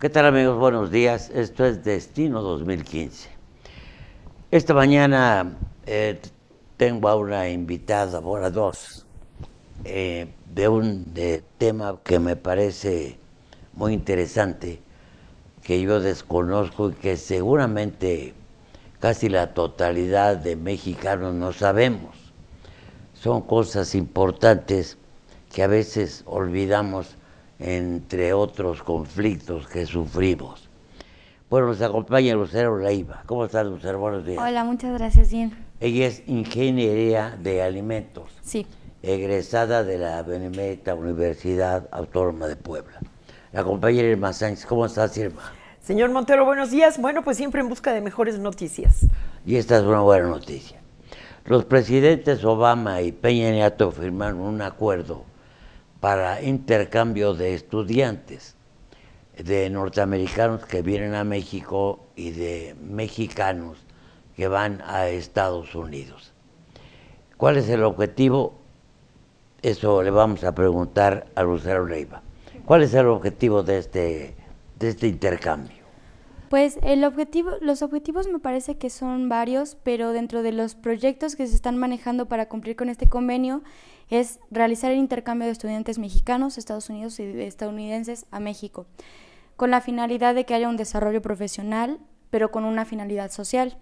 ¿Qué tal amigos? Buenos días. Esto es Destino 2015. Esta mañana eh, tengo a una invitada, ahora dos, eh, de un tema que me parece muy interesante, que yo desconozco y que seguramente casi la totalidad de mexicanos no sabemos. Son cosas importantes que a veces olvidamos entre otros conflictos que sufrimos. Bueno, nos acompaña Lucero Leiva. ¿Cómo estás, Lucero? Buenos días. Hola, muchas gracias, bien. Ella es ingeniería de alimentos. Sí. Egresada de la Benemérita Universidad Autónoma de Puebla. La compañera Irma Sánchez. ¿Cómo estás, Irma? Señor Montero, buenos días. Bueno, pues siempre en busca de mejores noticias. Y esta es una buena noticia. Los presidentes Obama y Peña Nieto firmaron un acuerdo para intercambio de estudiantes, de norteamericanos que vienen a México y de mexicanos que van a Estados Unidos. ¿Cuál es el objetivo? Eso le vamos a preguntar a Lucero Leiva. ¿Cuál es el objetivo de este, de este intercambio? Pues el objetivo, los objetivos me parece que son varios, pero dentro de los proyectos que se están manejando para cumplir con este convenio es realizar el intercambio de estudiantes mexicanos, Estados Unidos y estadounidenses a México, con la finalidad de que haya un desarrollo profesional, pero con una finalidad social.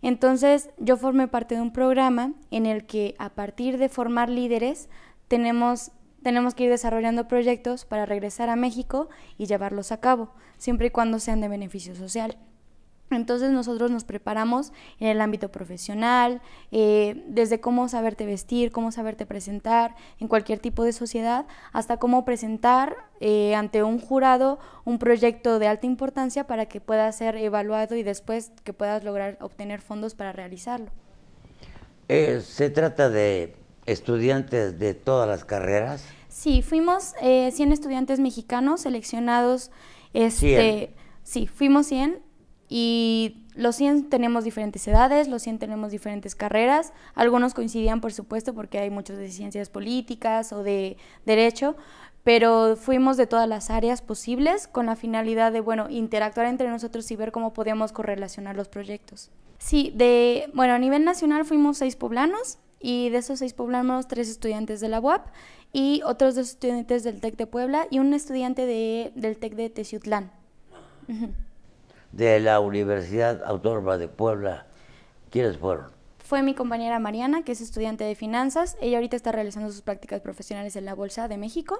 Entonces yo formé parte de un programa en el que a partir de formar líderes tenemos tenemos que ir desarrollando proyectos para regresar a México y llevarlos a cabo, siempre y cuando sean de beneficio social. Entonces nosotros nos preparamos en el ámbito profesional, eh, desde cómo saberte vestir, cómo saberte presentar en cualquier tipo de sociedad, hasta cómo presentar eh, ante un jurado un proyecto de alta importancia para que pueda ser evaluado y después que puedas lograr obtener fondos para realizarlo. Eh, se trata de estudiantes de todas las carreras. Sí, fuimos 100 eh, estudiantes mexicanos seleccionados. Este, Sí, fuimos 100 y los 100 tenemos diferentes edades, los 100 tenemos diferentes carreras. Algunos coincidían, por supuesto, porque hay muchos de ciencias políticas o de derecho, pero fuimos de todas las áreas posibles con la finalidad de, bueno, interactuar entre nosotros y ver cómo podíamos correlacionar los proyectos. Sí, de, bueno, a nivel nacional fuimos seis poblanos, y de esos seis poblanos, tres estudiantes de la UAP y otros dos estudiantes del TEC de Puebla y un estudiante de, del TEC de Teciutlán. De la Universidad Autónoma de Puebla, ¿quiénes fueron? Fue mi compañera Mariana, que es estudiante de finanzas. Ella ahorita está realizando sus prácticas profesionales en la Bolsa de México,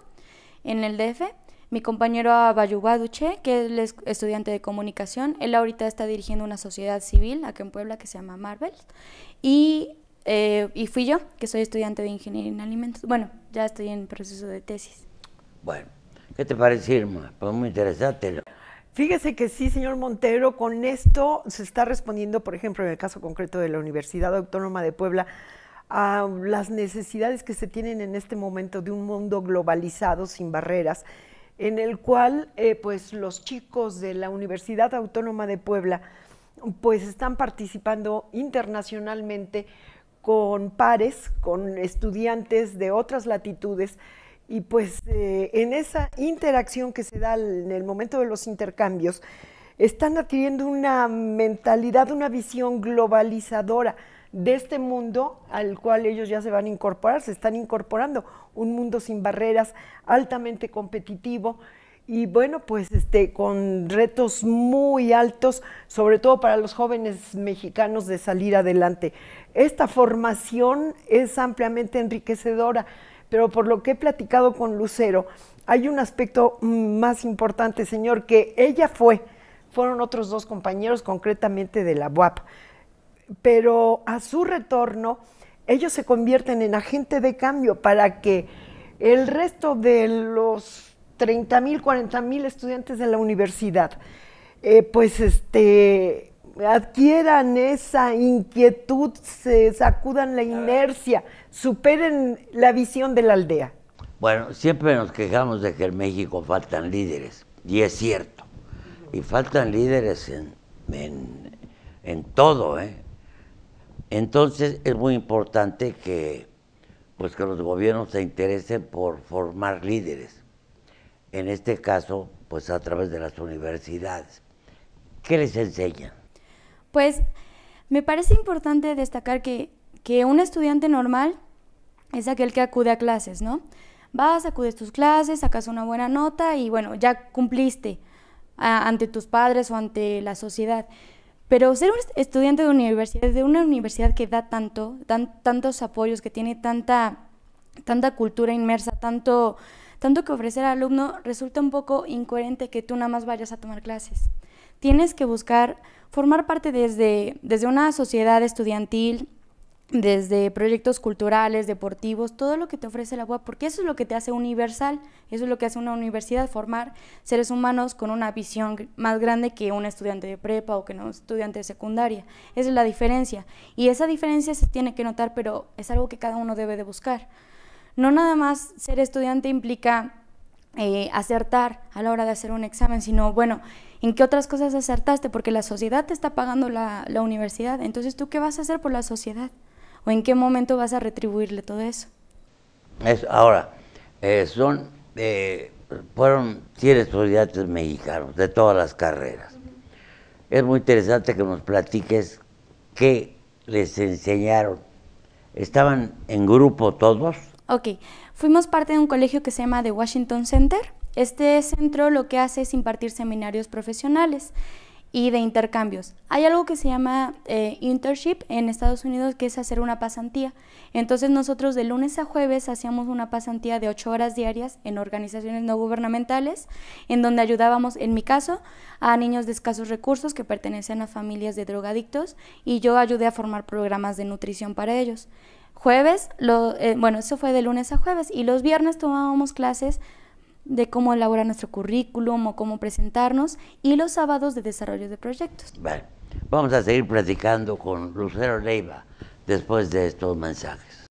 en el DF. Mi compañero Abayubaduche, que es estudiante de comunicación. Él ahorita está dirigiendo una sociedad civil aquí en Puebla que se llama Marvel. Y eh, y fui yo, que soy estudiante de ingeniería en alimentos. Bueno, ya estoy en proceso de tesis. Bueno, ¿qué te parece, Irma? Pues muy interesante. Fíjese que sí, señor Montero, con esto se está respondiendo, por ejemplo, en el caso concreto de la Universidad Autónoma de Puebla, a las necesidades que se tienen en este momento de un mundo globalizado sin barreras, en el cual eh, pues los chicos de la Universidad Autónoma de Puebla pues están participando internacionalmente con pares, con estudiantes de otras latitudes. Y pues eh, en esa interacción que se da en el momento de los intercambios, están adquiriendo una mentalidad, una visión globalizadora de este mundo al cual ellos ya se van a incorporar, se están incorporando, un mundo sin barreras, altamente competitivo y bueno, pues este, con retos muy altos, sobre todo para los jóvenes mexicanos de salir adelante. Esta formación es ampliamente enriquecedora, pero por lo que he platicado con Lucero, hay un aspecto mm, más importante, señor, que ella fue, fueron otros dos compañeros concretamente de la UAP, pero a su retorno ellos se convierten en agente de cambio para que el resto de los 30 mil, 40 mil estudiantes de la universidad, eh, pues este, adquieran esa inquietud, se sacudan la inercia, superen la visión de la aldea. Bueno, siempre nos quejamos de que en México faltan líderes, y es cierto, y faltan líderes en, todo, ¿eh? Entonces es muy importante que, pues que los gobiernos se interesen por formar líderes en este caso, pues a través de las universidades. ¿Qué les enseña? Pues me parece importante destacar que, un estudiante normal es aquel que acude a clases, ¿no? Vas, acudes tus clases, sacas una buena nota y bueno, ya cumpliste ante tus padres o ante la sociedad. Pero ser un estudiante de universidad, de una universidad que da tanto, dan tantos apoyos, que tiene tanta, tanta cultura inmersa, tanto, tanto que ofrecer al alumno resulta un poco incoherente que tú nada más vayas a tomar clases. Tienes que buscar formar parte desde, desde una sociedad estudiantil, desde proyectos culturales, deportivos, todo lo que te ofrece la UAP, porque eso es lo que te hace universal, eso es lo que hace una universidad, formar seres humanos con una visión más grande que un estudiante de prepa o que un estudiante de secundaria. Esa es la diferencia. Y esa diferencia se tiene que notar, pero es algo que cada uno debe de buscar no nada más ser estudiante implica eh, acertar a la hora de hacer un examen, sino, bueno, ¿en qué otras cosas acertaste? Porque la sociedad te está pagando la, universidad, entonces tú qué vas a hacer por la sociedad o en qué momento vas a retribuirle todo eso. Es, ahora, eh, son, eh, fueron 100 estudiantes mexicanos de todas las carreras. Es muy interesante que nos platiques qué les enseñaron. ¿Estaban en grupo todos? Ok, fuimos parte de un colegio que se llama The Washington Center. Este centro lo que hace es impartir seminarios profesionales y de intercambios. Hay algo que se llama eh, internship en Estados Unidos, que es hacer una pasantía. Entonces nosotros de lunes a jueves hacíamos una pasantía de ocho horas diarias en organizaciones no gubernamentales, en donde ayudábamos, en mi caso, a niños de escasos recursos que pertenecían a familias de drogadictos y yo ayudé a formar programas de nutrición para ellos jueves, lo, eh, bueno, eso fue de lunes a jueves, y los viernes tomábamos clases de cómo elaborar nuestro currículum o cómo presentarnos, y los sábados de desarrollo de proyectos. Vale, vamos a seguir platicando con Lucero Leiva después de estos mensajes.